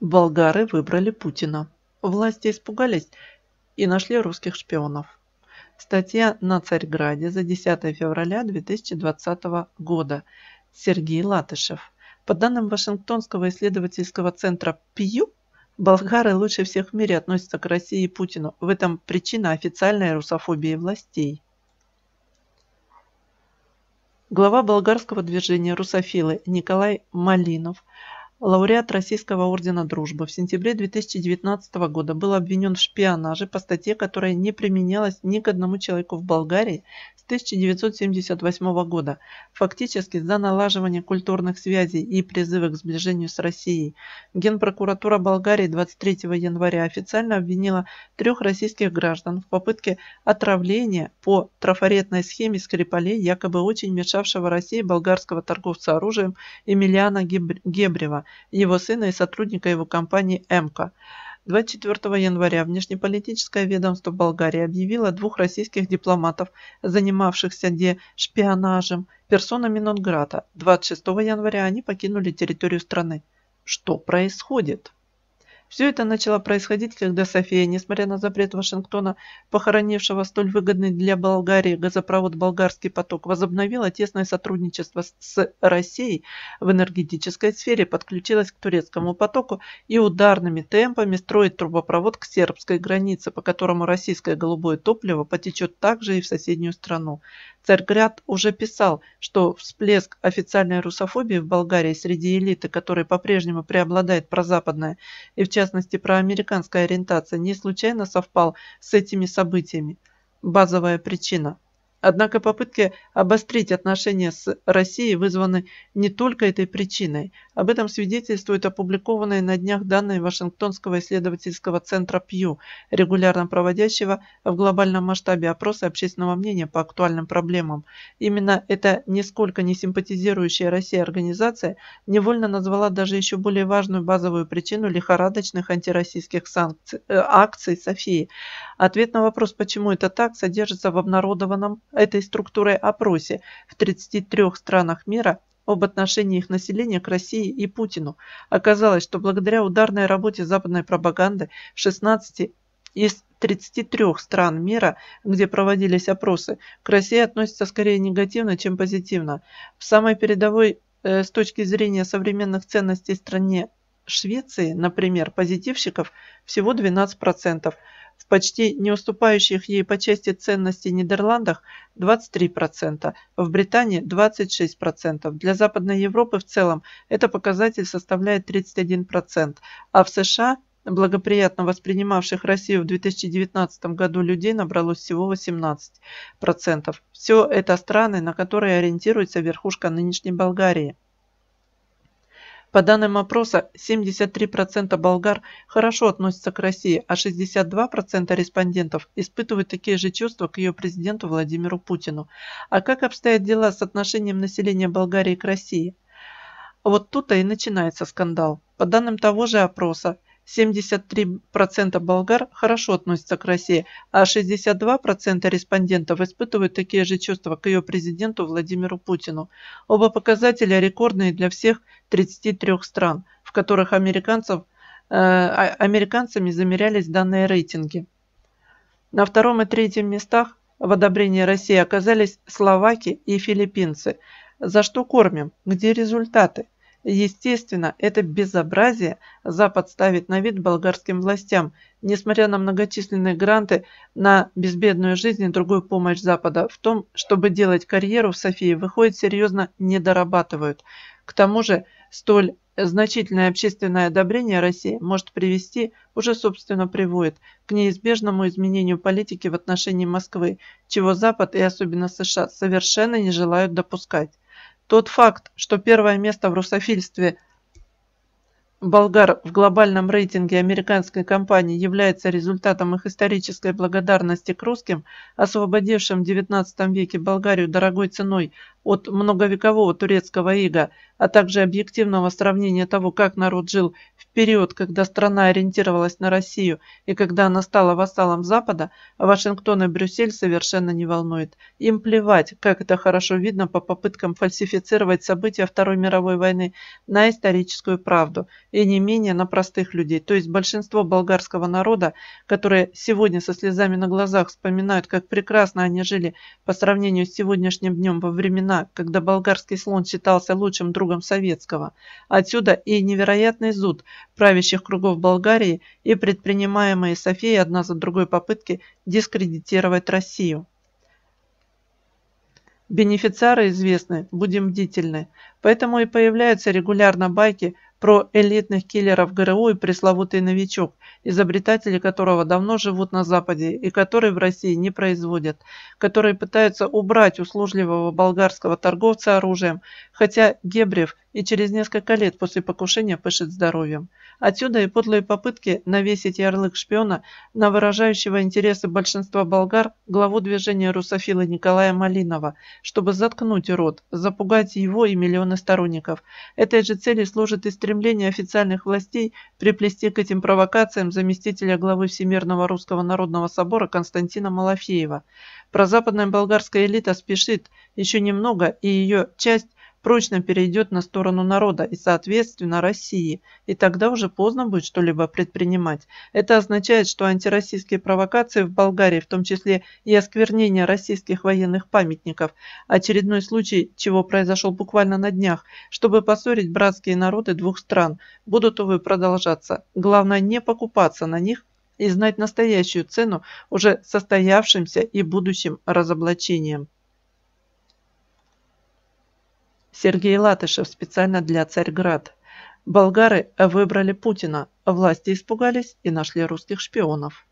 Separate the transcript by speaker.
Speaker 1: Болгары выбрали Путина. Власти испугались и нашли русских шпионов. Статья на Царьграде за 10 февраля 2020 года. Сергей Латышев. По данным Вашингтонского исследовательского центра Пью, болгары лучше всех в мире относятся к России и Путину. В этом причина официальной русофобии властей. Глава болгарского движения «Русофилы» Николай Малинов – лауреат Российского ордена дружбы, в сентябре 2019 года был обвинен в шпионаже по статье, которая не применялась ни к одному человеку в Болгарии с 1978 года, фактически за налаживание культурных связей и призывы к сближению с Россией. Генпрокуратура Болгарии 23 января официально обвинила трех российских граждан в попытке отравления по трафаретной схеме Скрипалей, якобы очень мешавшего России болгарского торговца оружием Эмилиана Гебрева его сына и сотрудника его компании «МК». 24 января внешнеполитическое ведомство Болгарии объявило двух российских дипломатов, занимавшихся шпионажем персонами Нонграта. 26 января они покинули территорию страны. Что происходит? все это начало происходить, когда София, несмотря на запрет Вашингтона, похоронившего столь выгодный для Болгарии газопровод «Болгарский поток», возобновила тесное сотрудничество с Россией в энергетической сфере, подключилась к турецкому потоку и ударными темпами строит трубопровод к сербской границе, по которому российское голубое топливо потечет также и в соседнюю страну. Царьград уже писал, что всплеск официальной русофобии в Болгарии среди элиты, которая по-прежнему преобладает прозападная и в частности проамериканская ориентация, не случайно совпал с этими событиями. Базовая причина. Однако попытки обострить отношения с Россией вызваны не только этой причиной, об этом свидетельствуют опубликованные на днях данные Вашингтонского исследовательского центра Пью, регулярно проводящего в глобальном масштабе опросы общественного мнения по актуальным проблемам. Именно эта нисколько не симпатизирующая России организация невольно назвала даже еще более важную базовую причину лихорадочных антироссийских санкций, э, акций Софии. Ответ на вопрос, почему это так, содержится в обнародованном этой структурой опросе в 33 странах мира об отношении их населения к России и Путину. Оказалось, что благодаря ударной работе западной пропаганды 16 из 33 стран мира, где проводились опросы, к России относятся скорее негативно, чем позитивно. В самой передовой э, с точки зрения современных ценностей стране Швеции, например, позитивщиков всего 12%, в почти не уступающих ей по части ценностей Нидерландах 23%, в Британии 26%. Для Западной Европы в целом это показатель составляет 31%, а в США благоприятно воспринимавших Россию в 2019 году людей набралось всего 18%. Все это страны, на которые ориентируется верхушка нынешней Болгарии. По данным опроса, 73% болгар хорошо относятся к России, а 62% респондентов испытывают такие же чувства к ее президенту Владимиру Путину. А как обстоят дела с отношением населения Болгарии к России? Вот тут-то и начинается скандал. По данным того же опроса, 73% болгар хорошо относятся к России, а 62% респондентов испытывают такие же чувства к ее президенту Владимиру Путину. Оба показателя рекордные для всех 33 стран, в которых американцев, э, а, американцами замерялись данные рейтинги. На втором и третьем местах в одобрении России оказались словаки и филиппинцы. За что кормим? Где результаты? Естественно, это безобразие Запад ставит на вид болгарским властям, несмотря на многочисленные гранты на безбедную жизнь и другую помощь Запада. В том, чтобы делать карьеру в Софии, выходит серьезно не дорабатывают. К тому же, столь значительное общественное одобрение России может привести, уже собственно приводит, к неизбежному изменению политики в отношении Москвы, чего Запад и особенно США совершенно не желают допускать. Тот факт, что первое место в русофильстве болгар в глобальном рейтинге американской компании является результатом их исторической благодарности к русским, освободившим в XIX веке Болгарию дорогой ценой от многовекового турецкого ига, а также объективного сравнения того, как народ жил в период, когда страна ориентировалась на Россию и когда она стала вассалом Запада, Вашингтон и Брюссель совершенно не волнует. Им плевать, как это хорошо видно по попыткам фальсифицировать события Второй мировой войны на историческую правду и не менее на простых людей. То есть большинство болгарского народа, которые сегодня со слезами на глазах вспоминают, как прекрасно они жили по сравнению с сегодняшним днем во времена времена, когда болгарский слон считался лучшим другом советского. Отсюда и невероятный зуд правящих кругов Болгарии и предпринимаемые Софией одна за другой попытки дискредитировать Россию. Бенефициары известны, будем бдительны. Поэтому и появляются регулярно байки про элитных киллеров ГРУ и пресловутый новичок, изобретатели которого давно живут на Западе и которые в России не производят, которые пытаются убрать услужливого болгарского торговца оружием, хотя Гебрев и через несколько лет после покушения пышет здоровьем. Отсюда и подлые попытки навесить ярлык шпиона на выражающего интересы большинства болгар главу движения русофила Николая Малинова, чтобы заткнуть рот, запугать его и миллионы сторонников. Этой же цели служит и стремление стремление официальных властей приплести к этим провокациям заместителя главы Всемирного Русского Народного Собора Константина Малафеева. Прозападная болгарская элита спешит еще немного, и ее часть прочно перейдет на сторону народа и, соответственно, России, и тогда уже поздно будет что-либо предпринимать. Это означает, что антироссийские провокации в Болгарии, в том числе и осквернение российских военных памятников, очередной случай, чего произошел буквально на днях, чтобы поссорить братские народы двух стран, будут, увы, продолжаться. Главное не покупаться на них и знать настоящую цену уже состоявшимся и будущим разоблачением. Сергей Латышев специально для Царьград. Болгары выбрали Путина, власти испугались и нашли русских шпионов.